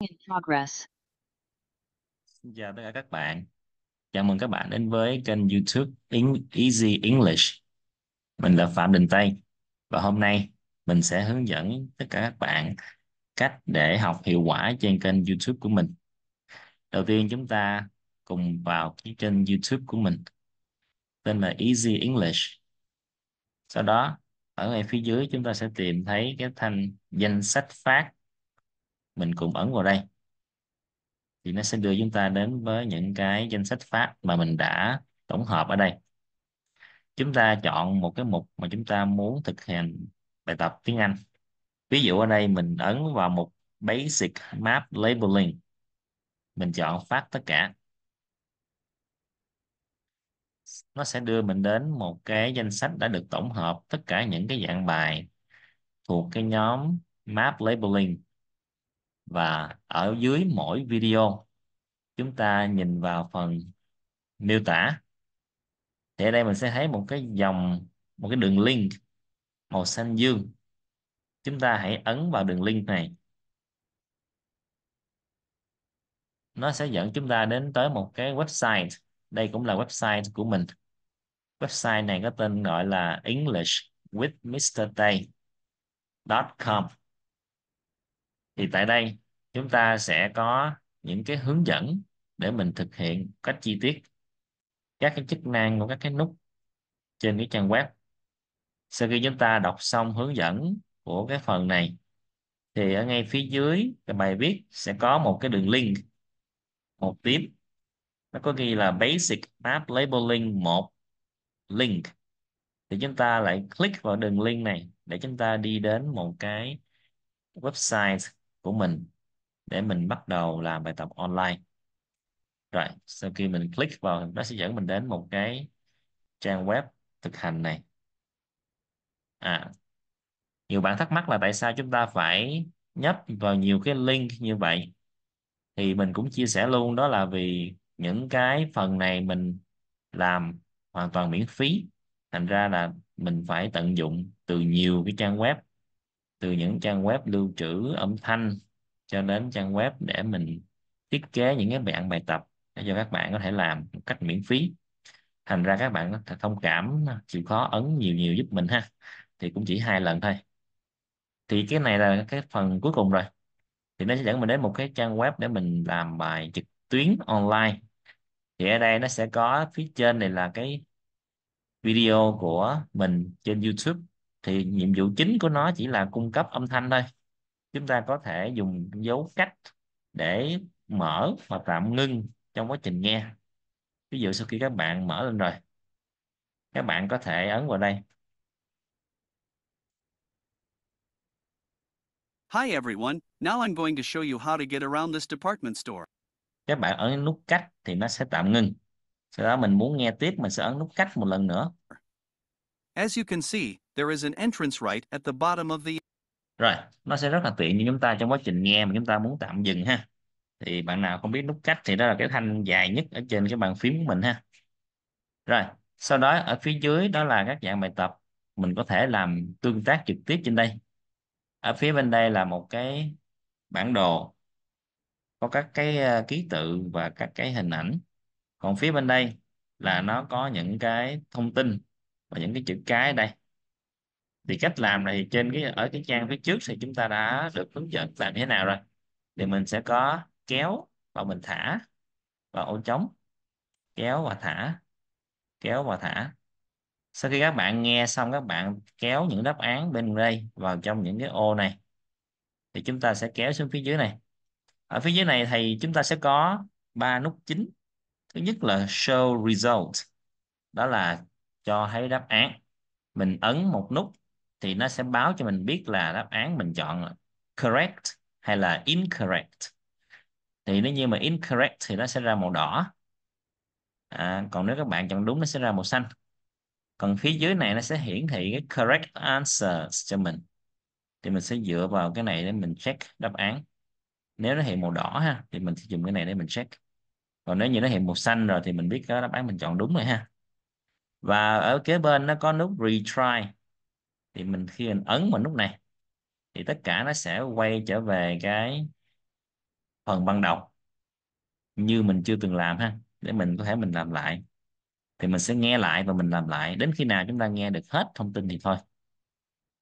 in progress. Xin chào tất cả các bạn. Chào mừng các bạn đến với kênh YouTube Easy English. Mình là Phạm Đình Tây và hôm nay mình sẽ hướng dẫn tất cả các bạn cách để học hiệu quả trên kênh YouTube của mình. Đầu tiên chúng ta cùng vào cái kênh YouTube của mình tên là Easy English. Sau đó ở ngay phía dưới chúng ta sẽ tìm thấy cái thanh danh sách phát mình cũng ấn vào đây thì nó sẽ đưa chúng ta đến với những cái danh sách phát mà mình đã tổng hợp ở đây chúng ta chọn một cái mục mà chúng ta muốn thực hiện bài tập tiếng Anh ví dụ ở đây mình ấn vào mục Basic Map Labeling mình chọn phát tất cả nó sẽ đưa mình đến một cái danh sách đã được tổng hợp tất cả những cái dạng bài thuộc cái nhóm map labeling và ở dưới mỗi video chúng ta nhìn vào phần miêu tả thì ở đây mình sẽ thấy một cái dòng một cái đường link màu xanh dương chúng ta hãy ấn vào đường link này nó sẽ dẫn chúng ta đến tới một cái website đây cũng là website của mình website này có tên gọi là English with Mr. Tay com thì tại đây chúng ta sẽ có những cái hướng dẫn để mình thực hiện cách chi tiết các cái chức năng của các cái nút trên cái trang web sau khi chúng ta đọc xong hướng dẫn của cái phần này thì ở ngay phía dưới cái bài viết sẽ có một cái đường link một tiếp nó có ghi là basic app labeling một link thì chúng ta lại click vào đường link này để chúng ta đi đến một cái website của mình để mình bắt đầu làm bài tập online rồi sau khi mình click vào nó sẽ dẫn mình đến một cái trang web thực hành này à nhiều bạn thắc mắc là tại sao chúng ta phải nhấp vào nhiều cái link như vậy thì mình cũng chia sẻ luôn đó là vì những cái phần này mình làm hoàn toàn miễn phí thành ra là mình phải tận dụng từ nhiều cái trang web từ những trang web lưu trữ âm thanh cho đến trang web để mình thiết kế những cái bạn bài tập để cho các bạn có thể làm một cách miễn phí thành ra các bạn thông cảm chịu khó ấn nhiều nhiều giúp mình ha thì cũng chỉ hai lần thôi thì cái này là cái phần cuối cùng rồi thì nó sẽ dẫn mình đến một cái trang web để mình làm bài trực tuyến online thì ở đây nó sẽ có phía trên này là cái video của mình trên YouTube thì nhiệm vụ chính của nó chỉ là cung cấp âm thanh thôi chúng ta có thể dùng dấu cách để mở và tạm ngưng trong quá trình nghe ví dụ sau khi các bạn mở lên rồi các bạn có thể ấn vào đây Hi everyone, now I'm going to show you how to get around this department store. Các bạn ấn nút cách thì nó sẽ tạm ngưng. Sau đó mình muốn nghe tiếp mình sẽ ấn nút cách một lần nữa. As you can see, There is an entrance right at the bottom of the Rồi, nó sẽ rất là tiện cho chúng ta trong quá trình nghe mà chúng ta muốn tạm dừng ha. Thì bạn nào không biết nút cách thì đó là cái thanh dài nhất ở trên cái bàn phím của mình ha. Rồi, sau đó ở phía dưới đó là các dạng bài tập mình có thể làm tương tác trực tiếp trên đây. Ở phía bên đây là một cái bản đồ có các cái ờ, ký tự và các cái hình ảnh. Còn phía bên đây là nó có những cái thông tin và những cái chữ cái đây thì cách làm này trên cái ở cái trang phía trước thì chúng ta đã được hướng dẫn làm thế nào rồi thì mình sẽ có kéo và mình thả và ô trống kéo và thả kéo và thả sau khi các bạn nghe xong các bạn kéo những đáp án bên đây vào trong những cái ô này thì chúng ta sẽ kéo xuống phía dưới này ở phía dưới này thì chúng ta sẽ có ba nút chính thứ nhất là show result đó là cho thấy đáp án mình ấn một nút thì nó sẽ báo cho mình biết là đáp án mình chọn correct hay là incorrect thì nếu như mà incorrect thì nó sẽ ra màu đỏ à, còn nếu các bạn chọn đúng nó sẽ ra màu xanh còn phía dưới này nó sẽ hiển thị cái correct answers cho mình thì mình sẽ dựa vào cái này để mình check đáp án nếu nó hiện màu đỏ ha thì mình sẽ dùng cái này để mình check còn nếu như nó hiện màu xanh rồi thì mình biết cái đáp án mình chọn đúng rồi ha và ở kế bên nó có nút retry thì mình khi mình ấn vào nút này thì tất cả nó sẽ quay trở về cái phần ban đầu như mình chưa từng làm ha để mình có thể mình làm lại thì mình sẽ nghe lại và mình làm lại đến khi nào chúng ta nghe được hết thông tin thì thôi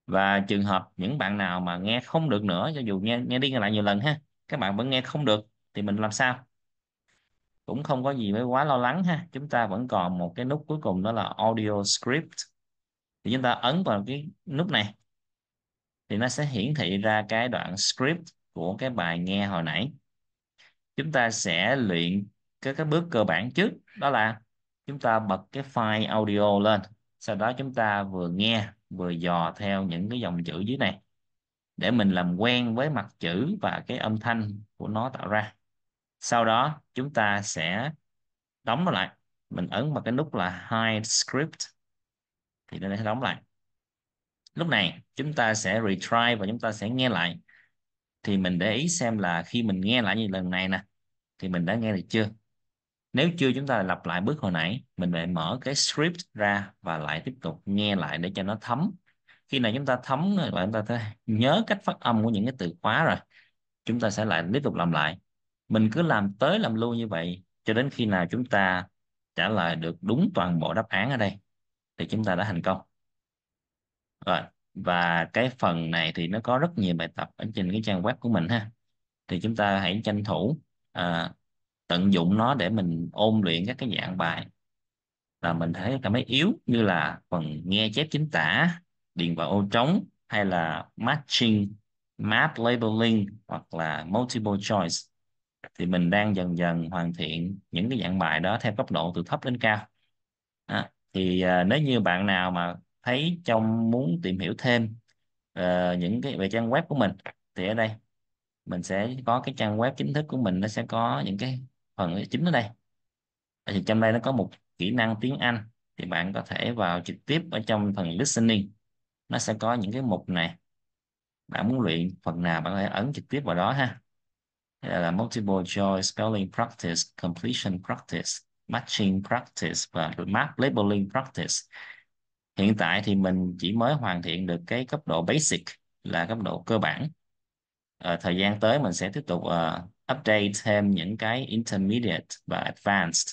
và trường hợp những bạn nào mà nghe không được nữa cho dù nghe nghe đi nghe lại nhiều lần ha các bạn vẫn nghe không được thì mình làm sao cũng không có gì phải quá lo lắng ha chúng ta vẫn còn một cái nút cuối cùng đó là audio script thì chúng ta ấn vào cái nút này thì nó sẽ hiển thị ra cái đoạn script của cái bài nghe hồi nãy chúng ta sẽ luyện các cái bước cơ bản trước đó là chúng ta bật cái file audio lên sau đó chúng ta vừa nghe vừa dò theo những cái dòng chữ dưới này để mình làm quen với mặt chữ và cái âm thanh của nó tạo ra sau đó chúng ta sẽ đóng nó lại mình ấn vào cái nút là hide script thì nó sẽ đóng lại lúc này chúng ta sẽ retry và chúng ta sẽ nghe lại thì mình để ý xem là khi mình nghe lại như lần này nè thì mình đã nghe được chưa nếu chưa chúng ta lặp lại bước hồi nãy mình lại mở cái script ra và lại tiếp tục nghe lại để cho nó thấm khi nào chúng ta thấm và chúng ta thấy nhớ cách phát âm của những cái từ khóa rồi chúng ta sẽ lại tiếp tục làm lại mình cứ làm tới làm lui như vậy cho đến khi nào chúng ta trả lời được đúng toàn bộ đáp án ở đây thì chúng ta đã thành công rồi và cái phần này thì nó có rất nhiều bài tập ở trên cái trang web của mình ha thì chúng ta hãy tranh thủ à, tận dụng nó để mình ôn luyện các cái dạng bài là mình thấy cảm thấy yếu như là phần nghe chép chính tả điền vào ô trống hay là matching map labeling hoặc là multiple choice thì mình đang dần dần hoàn thiện những cái dạng bài đó theo cấp độ từ thấp đến cao thì à, nếu như bạn nào mà thấy trong muốn tìm hiểu thêm à, những cái về trang web của mình thì ở đây mình sẽ có cái trang web chính thức của mình nó sẽ có những cái phần chính ở đây thì trong đây nó có một kỹ năng tiếng Anh thì bạn có thể vào trực tiếp ở trong phần listening nó sẽ có những cái mục này bạn muốn luyện phần nào bạn có thể ấn trực tiếp vào đó ha đây là multiple choice spelling practice completion practice matching practice và map labeling practice hiện tại thì mình chỉ mới hoàn thiện được cái cấp độ basic là cấp độ cơ bản à, thời gian tới mình sẽ tiếp tục uh, update thêm những cái intermediate và advanced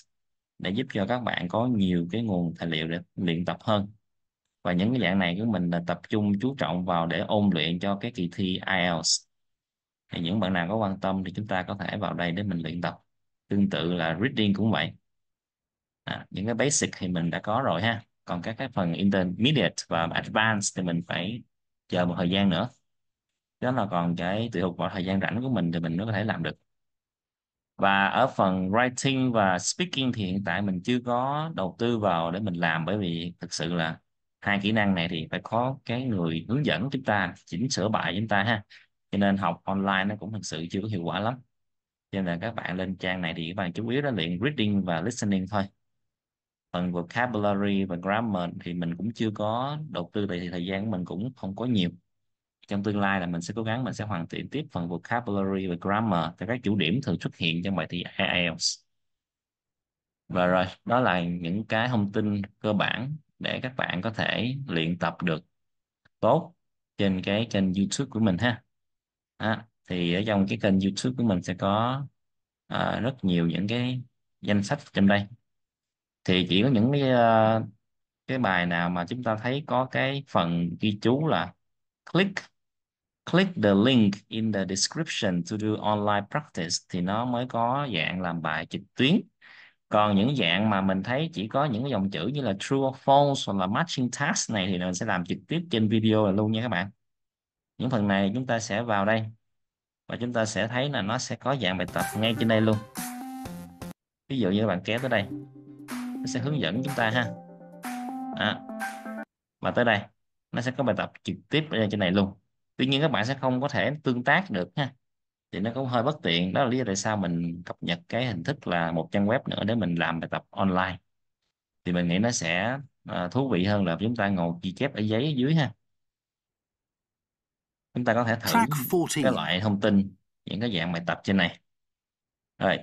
để giúp cho các bạn có nhiều cái nguồn tài liệu để luyện tập hơn và những cái dạng này của mình là tập trung chú trọng vào để ôn luyện cho cái kỳ thi IELTS thì những bạn nào có quan tâm thì chúng ta có thể vào đây để mình luyện tập tương tự là reading cũng vậy à, những cái basic thì mình đã có rồi ha còn các cái phần intermediate và advanced thì mình phải chờ một thời gian nữa đó là còn cái tùy thuộc vào thời gian rảnh của mình thì mình mới có thể làm được và ở phần writing và speaking thì hiện tại mình chưa có đầu tư vào để mình làm bởi vì thực sự là hai kỹ năng này thì phải có cái người hướng dẫn chúng ta chỉnh sửa bài chúng ta ha cho nên học online nó cũng thực sự chưa có hiệu quả lắm cho nên là các bạn lên trang này thì các bạn chú ý đó luyện reading và listening thôi phần vocabulary và grammar thì mình cũng chưa có đầu tư tại thì thời gian mình cũng không có nhiều trong tương lai là mình sẽ cố gắng mình sẽ hoàn thiện tiếp phần vocabulary và grammar theo các chủ điểm thường xuất hiện trong bài thi IELTS và rồi đó là những cái thông tin cơ bản để các bạn có thể luyện tập được tốt trên cái kênh YouTube của mình ha à, thì ở trong cái kênh YouTube của mình sẽ có à, rất nhiều những cái danh sách trong đây thì chỉ có những cái ờ, cái bài nào mà chúng ta thấy có cái phần ghi chú là click click the link in the description to do online practice thì nó mới có dạng làm bài trực tuyến còn những dạng mà mình thấy chỉ có những cái dòng chữ như là true or false hoặc là matching task này thì mình sẽ làm trực tiếp trên video là luôn nha các bạn những phần này chúng ta sẽ vào đây và chúng ta sẽ thấy là nó sẽ có dạng bài tập ngay trên đây luôn ví dụ như các bạn kéo tới đây sẽ hướng dẫn chúng ta ha à, và tới đây nó sẽ có bài tập trực tiếp ở trên này luôn tuy nhiên các bạn sẽ không có thể tương tác được ha thì nó cũng hơi bất tiện đó là lý do tại sao mình cập nhật cái hình thức là một trang web nữa để mình làm bài tập online thì mình nghĩ nó sẽ ờ, thú vị hơn là chúng ta ngồi ghi chép ở giấy ở dưới ha chúng ta có thể thử cái loại thông tin những cái dạng bài tập trên này rồi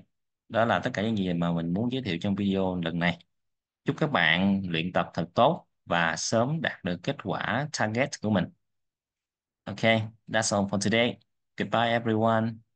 đó là tất cả những gì mà mình muốn giới thiệu trong video lần này Chúc các bạn luyện tập thật tốt và sớm đạt được kết quả target của mình. Okay, that's all for today. Goodbye everyone.